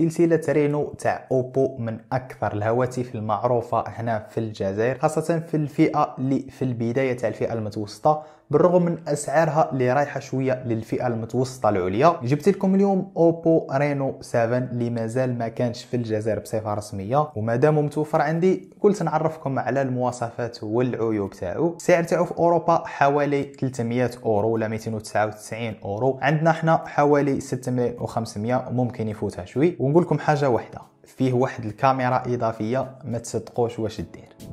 سلسلة رينو تاع أوبو من أكثر الهواتف المعروفة هنا في الجزائر خاصة في الفئة اللي في البداية تاع الفئة المتوسطة بالرغم من اسعارها اللي رايحه شويه للفئه المتوسطه العليا جبت لكم اليوم اوبو رينو 7 اللي مازال ما كانش في الجزائر بصفه رسميه دام متوفر عندي قلت نعرفكم على المواصفات والعيوب تاعو السعر تاعو في اوروبا حوالي 300 اورو ولا 299 اورو عندنا حنا حوالي 600 و500 ممكن يفوتها شوي ونقول لكم حاجه واحده فيه واحد الكاميرا اضافيه ما تصدقوش واش دير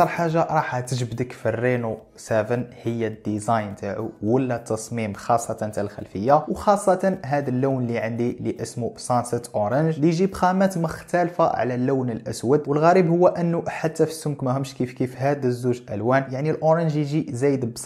اكثر حاجه راح تجبدك في الرينو 7 هي الديزاين تاعو ولا التصميم خاصه تاع الخلفيه وخاصه هذا اللون اللي عندي اللي اسمه سانست اورنج اللي يجيب خامات مختلفه على اللون الاسود والغريب هو انه حتى في السمك ماهمش كيف كيف هاد الزوج الوان يعني الاورنج يجي زايد ب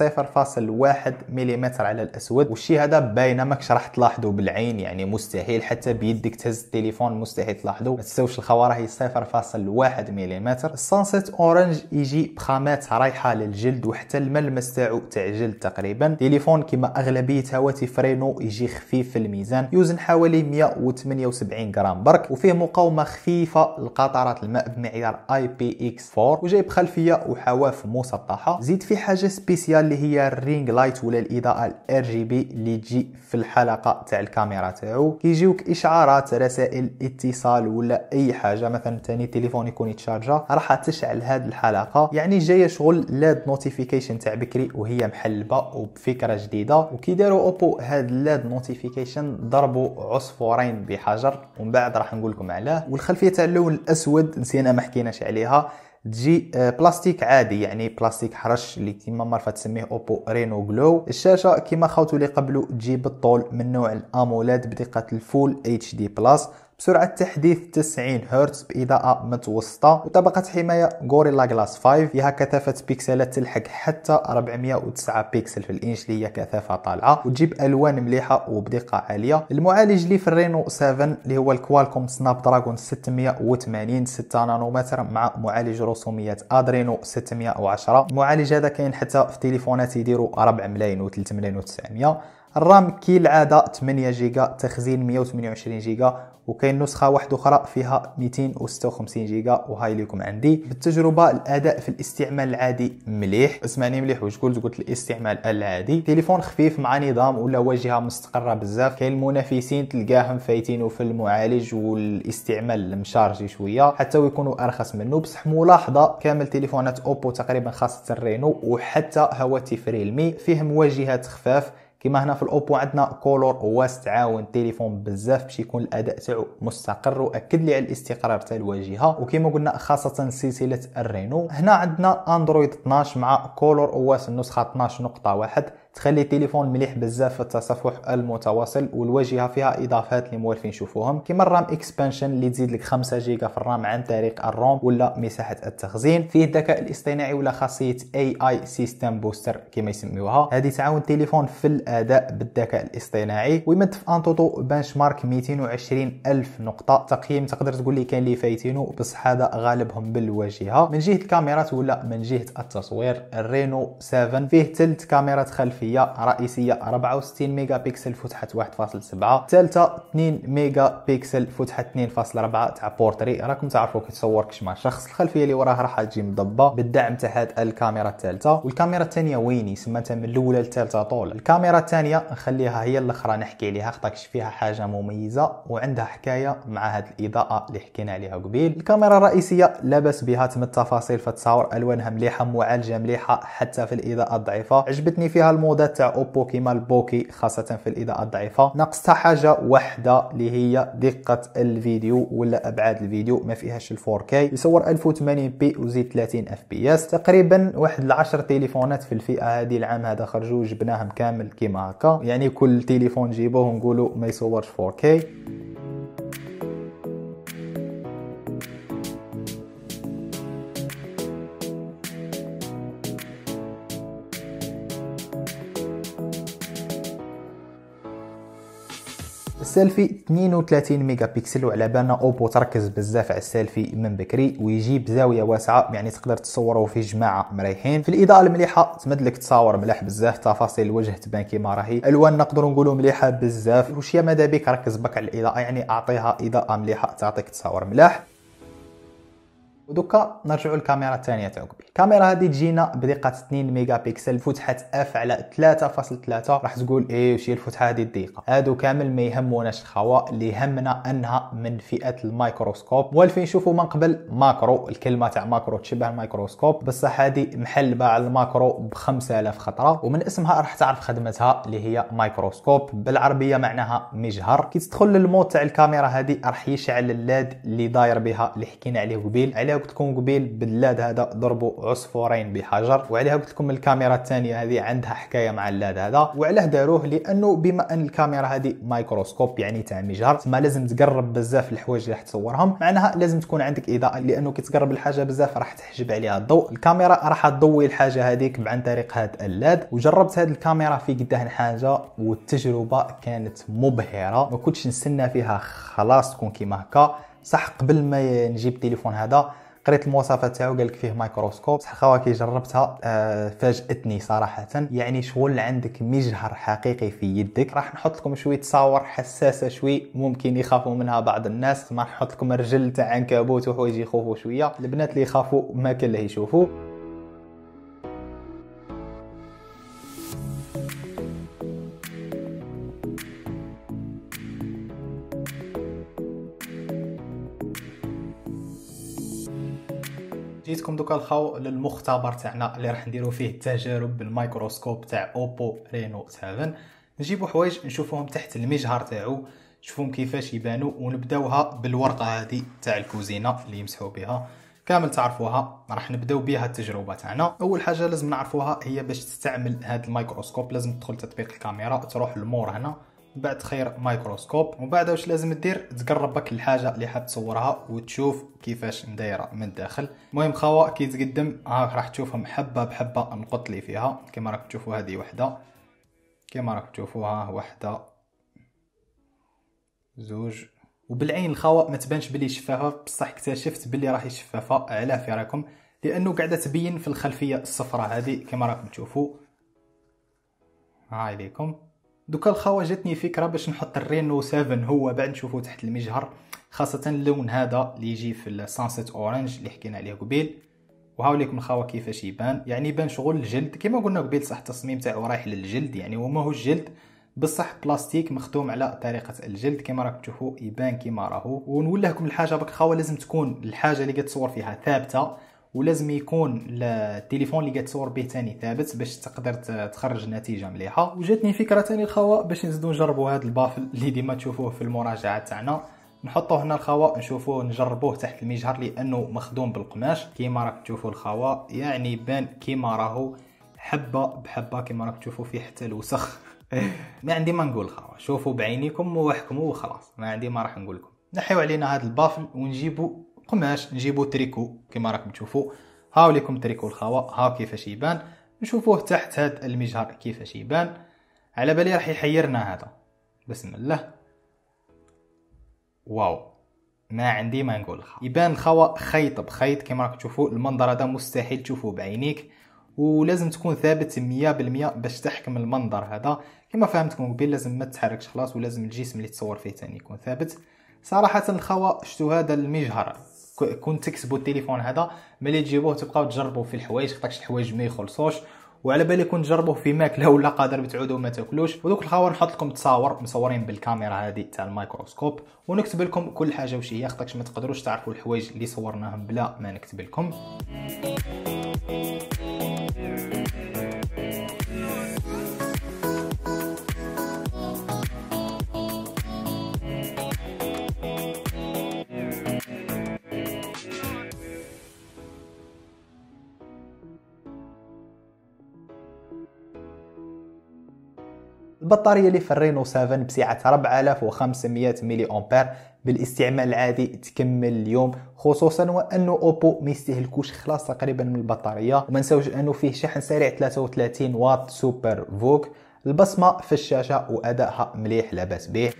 0.1 ملم على الاسود والشي هذا باينه ماكش راح تلاحظه بالعين يعني مستحيل حتى بيدك تهز التليفون مستحيل تلاحظه ما تنساوش هي 0.1 ملم السانست اورنج يجي بخامات رايحه للجلد وحتى الملمس تاعو تاع جلد تقريبا تليفون كما اغلبيه هواتف رينو يجي خفيف في الميزان يوزن حوالي 178 غرام برك وفيه مقاومه خفيفه لقطرات الماء بمعيار اي بي اكس 4 وجايب خلفيه وحواف مسطحه زيد في حاجه سبيسيال اللي هي الرينج لايت ولا الاضاءه الار جي بي اللي تجي في الحلقه تاع الكاميرا تاعو كيجيوك اشعارات رسائل اتصال ولا اي حاجه مثلا تاني تليفون يكون يتشارجا راح تشعل هذه الحلقه تاعها يعني جايه شغل لاد نوتيفيكيشن تاع بكري وهي محلبه وبفكره جديده وكي داروا اوبو هاد لاد نوتيفيكيشن ضربوا عصفورين بحجر ومن بعد راح نقول لكم علاه والخلفيه تاع اللون الاسود نسينا ما حكيناش عليها تجي بلاستيك آه، عادي يعني بلاستيك حرش اللي كيما مرفا تسميه اوبو رينو جلو الشاشه كيما خاوتو اللي قبلو تجي بالطول من نوع الامولاد بدقه الفول اتش دي بلس سرعة تحديث 90 هرتز بإضاءة متوسطة وطبقة حماية غوريلا جلاس 5 فيها كثافة بيكسلات تلحق حتى 409 بيكسل في الإنش اللي هي كثافة طالعة وتجيب ألوان مليحة وبدقة عالية المعالج اللي في الرينو 7 اللي هو الكوالكوم سناب دراجون 680 6 نانومتر مع معالج رسوميات أدرينو 610 المعالج هذا كاين حتى في تليفونات يديروا 4 ملايين و3 ملايين و900 الرام العادة 8 جيجا تخزين 128 جيجا وكاين نسخه واحده اخرى فيها 256 جيجا وهاي لكم عندي بالتجربه الاداء في الاستعمال العادي مليح اسمعني مليح واش قلت قلت الاستعمال العادي تليفون خفيف مع نظام ولا واجهه مستقره بزاف كاين المنافسين تلقاهم فايتينو في المعالج والاستعمال المشارجي شويه حتى ويكونوا ارخص منه بصح ملاحظه كامل تليفونات اوبو تقريبا خاصه الرينو وحتى هواتف ريلمي فيهم واجهات خفاف كما هنا في الاوبو عندنا كولور واس تعاون تليفون بزاف باش يكون الاداء تاعو مستقر واكد لي على الاستقرار تاع الواجهه وكما قلنا خاصه سلسله الرينو هنا عندنا اندرويد 12 مع كولور واس النسخه 12.1 تخلي التليفون مليح بزاف في التصفح المتواصل والواجهه فيها اضافات اللي موالفين نشوفوهم كيما الرام اكسبانشن اللي تزيد لك 5 جيجا في الرام عن طريق الروم ولا مساحه التخزين فيه الذكاء الاصطناعي ولا خاصيه اي اي سيستم بوستر كما يسميوها هذه تعاون التليفون في الاداء بالذكاء الاصطناعي ويمد في انطوطو بنش مارك 220 الف نقطه تقييم تقدر تقول لي كان لي فايتينو بصح هذا غالبهم بالواجهه من جهه الكاميرات ولا من جهه التصوير الرينو 7 فيه ثلث كاميرات خلفيه خلفيه رئيسيه 64 ميجا بكسل فتحه 1.7 ثالثة 2 ميجا بكسل فتحه 2.4 تاع بورتري راكم تعرفوا تصور كش مع شخص الخلفيه اللي وراه راح تجي مضبه بالدعم تاع هاد الكاميرا الثالثه والكاميرا الثانيه ويني سمتها من الاولى للثالثه طول الكاميرا الثانيه نخليها هي الاخرى نحكي عليها خطاكش فيها حاجه مميزه وعندها حكايه مع هاد الاضاءه اللي حكينا عليها قبيل الكاميرا الرئيسيه لاباس بها تم التفاصيل في التصاور الوانها مليحه معالجه مليحه حتى في الاضاءه الضعيفه عجبتني فيها المو الموضة تاع اوبو كيما البوكي خاصة في الإضاءة الضعيفة ناقصتها حاجة واحدة اللي هي دقة الفيديو ولا أبعاد الفيديو ما فيهاش ال 4K يصور 1080 بي وزيد 30 اف بي اس تقريبا واحد العشر تليفونات في الفئة هذه العام هذا خرجوا جبناهم كامل كيما هكا يعني كل تليفون جيبوه نقولوا ما يصورش 4K السيلفي 32 ميجا بيكسل وعلى بالنا اوبو تركز بزاف على السيلفي من بكري ويجيب زاويه واسعه يعني تقدر تصوره فيه جماعه مريحين في الاضاءه المليحه تمد لك تصاور مليح بزاف تفاصيل الوجه تبان كيما راهي الوان نقدروا نقولوا مليحه بزاف وشيا ماذا بك ركز بك على الاضاءه يعني اعطيها اضاءه مليحه تعطيك تصاور ملاح ودوكا نرجعوا للكاميرا الثانيه تاع قبل الكاميرا هذه تجينا بدقه 2 ميجا بيكسل فتحه اف على 3.3 راح تقول ايه هي الفتحه هذه ضيقه هادو كامل ما يهموناش الخواء اللي يهمنا انها من فئه الميكروسكوب والفين نشوفوا من قبل ماكرو الكلمه تاع ماكرو تشبه الميكروسكوب بصح هذه محل باع الماكرو ب 5000 خطره ومن اسمها راح تعرف خدمتها اللي هي مايكروسكوب بالعربيه معناها مجهر كي تدخل للمود تاع الكاميرا هذه راح يشعل اللاد اللي داير بها اللي حكينا عليه قبيل على وعليها قلت لكم قبيل باللاد هذا ضربوا عصفورين بحجر وعليها قلت لكم الكاميرا الثانيه هذه عندها حكايه مع اللاد هذا وعلاه داروه لانه بما ان الكاميرا هذه مايكروسكوب يعني تاع مجهر ما لازم تقرب بزاف الحوايج اللي راح تصورهم معناها لازم تكون عندك اضاءه لانه كي تقرب الحاجه بزاف راح تحجب عليها الضوء الكاميرا راح تضوي الحاجه هذيك عن طريق هذا اللاد وجربت هذه الكاميرا في قداه حاجه والتجربه كانت مبهره ما كنتش نستنى فيها خلاص تكون كيما هكا صح قبل ما نجيب التليفون هذا قريت المواصفات تاعو قالك فيه مايكروسكوب صح خواكي جربتها آه، فاجاتني صراحه يعني شغل عندك مجهر حقيقي في يدك راح نحط لكم شويه صور حساسه شوي ممكن يخافوا منها بعض الناس ما نحط لكم رجل تاع عنكبوت وحوايج يخوفوا شويه البنات اللي يخافوا ما كان له يشوفوا عطيتكم دوكا الخاو للمختبر تاعنا اللي راح نديرو فيه التجارب بالميكروسكوب تاع اوبو رينو 7 نجيبو حوايج نشوفوهم تحت المجهر تاعو نشوفوهم كيفاش يبانو ونبداوها بالورقه هذه تاع الكوزينه اللي يمسحو بها كامل تعرفوها راح نبداو بها التجربه تاعنا اول حاجه لازم نعرفوها هي باش تستعمل هذا الميكروسكوب لازم تدخل تطبيق الكاميرا تروح للمور هنا بعد تخير مايكروسكوب ومن بعد واش لازم دير تقرب بك الحاجه اللي حاب تصورها وتشوف كيفاش دايره من الداخل المهم خوا كيتقدم هاك راح تشوفهم حبه بحبه نقط لي فيها كما راك تشوفوا هذه وحده كما راك تشوفوها وحده زوج وبالعين الخواء ما تبانش بلي شفافه بصح اكتشفت بلي راهي شفافه على في راكم لانه قاعده تبين في الخلفيه الصفراء هذه كما راكم تشوفوا هاي ليكم دوكا الخوا جاتني فكره باش نحط الرينو 7 هو بعد نشوفو تحت المجهر خاصه اللون هذا اللي يجي في السانسيت اورانج اللي حكينا عليه قبيل وهاو ليكم الخوا كيفاش يبان يعني يبان شغل الجلد كما قلنا قبيل صح التصميم تاعو رايح للجلد يعني هو ماهوش جلد بصح بلاستيك مختوم على طريقه الجلد كما راكم تشوفوا يبان كما راهو ونولهكم الحاجه برك الخوا لازم تكون الحاجه اللي كتصور فيها ثابته ولازم يكون التليفون اللي كتصور به ثاني ثابت باش تقدر تخرج نتيجه مليحه وجاتني فكره ثاني الخواء باش نزيدو نجربوا هذا البافل اللي ديما تشوفوه في المراجعه تاعنا نحطوه هنا الخواء نشوفوه نجربوه تحت المجهر لانه مخدوم بالقماش كيما راك تشوفوا الخواء يعني بان كيما راهو حبه بحبه كيما راك تشوفوا فيه حتى الوسخ ما عندي ما نقول خوا شوفوا بعينيكم وحكموا وخلاص ما عندي ما راح نقول لكم نحيو علينا هذا البافل ونجيبو قماش نجيبو تريكو كما راكم تشوفوا هاو ليكم تريكو الخوا هاو كيفاش يبان نشوفوه تحت هاد المجهر كيفاش يبان على بالي راح يحيرنا هذا بسم الله واو ما عندي ما نقول لك يبان الخوا خيط بخيط كما راكم تشوفوا المنظر هذا مستحيل تشوفو بعينيك ولازم تكون ثابت 100% باش تحكم المنظر هذا كما فهمتكم قبل لازم ما تحركش خلاص ولازم الجسم اللي تصور فيه تاني يكون ثابت صراحه الخوا شتو هذا المجهر كون تكسبوا التليفون هذا ملي تجيبوه تبقاو تجربوه في الحوايج خاطرش الحوايج ما يخلصوش وعلى بالي كون تجربوه في ماكله ولا قادر بتعودوا ما تاكلوش ودوك الخوار نحط لكم تصاور مصورين بالكاميرا هذه تاع الميكروسكوب ونكتب لكم كل حاجه وش هي خاطرش ما تقدروش تعرفوا الحوايج اللي صورناهم بلا ما نكتب لكم البطاريه اللي في الرينو 7 بسعه 4500 ملي امبير بالاستعمال العادي تكمل اليوم خصوصا وانه اوبو ما يستهلكوش خلاص تقريبا من البطاريه وما نساوش انه فيه شحن سريع 33 واط سوبر فوك البصمه في الشاشه وادائها مليح لاباس به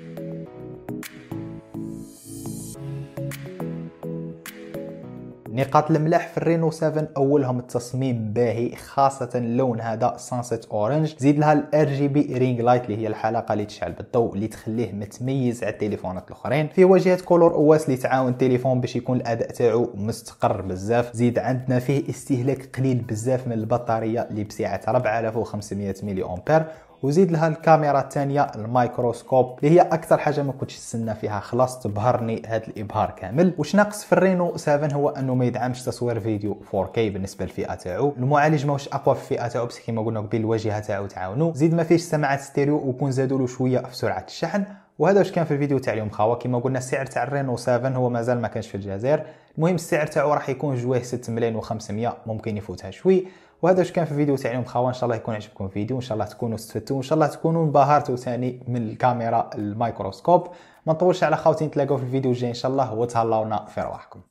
نقاط الملاح في الرينو 7 اولهم التصميم باهي خاصه اللون هذا سانسيت اورنج زيد لها الار جي بي رينج لايت اللي هي الحلقه اللي تشعل بالضوء اللي تخليه متميز على التليفونات الاخرين في واجهه كولور اواس اللي تعاون التليفون باش يكون الاداء تاعو مستقر بزاف زيد عندنا فيه استهلاك قليل بزاف من البطاريه اللي بسعه 4500 ملي امبير وزيد لها الكاميرا الثانيه الميكروسكوب اللي هي اكثر حاجه ما كنتش نتسنى فيها خلاص تبهرني هذا الابهار كامل وش ناقص في الرينو 7 هو انه ما يدعمش تصوير فيديو 4K بالنسبه للفئه تاعو المعالج ماهوش اقوى في الفئه تاعو بس كيما قلنا قبل الواجهه تاعو تعاونو زيد ما فيش سماعات ستيريو وكون زادوا له شويه في سرعه الشحن وهذا واش كان في الفيديو تاع اليوم خاوه كما قلنا السعر تاع الرينو 7 هو مازال ما كانش في الجزائر المهم السعر تاعو راح يكون جواه 6 ملايين و500 ممكن يفوتها شوي وهذا واش كان في فيديو تاع اليوم خوان ان شاء الله يكون عجبكم الفيديو ان شاء الله تكونوا استفدتوا ان شاء الله تكونوا انبهرتوا ثاني من الكاميرا الميكروسكوب ما نطولش على خاوتي نتلاقاو في الفيديو الجاي ان شاء الله وتهلاونا في رواحكم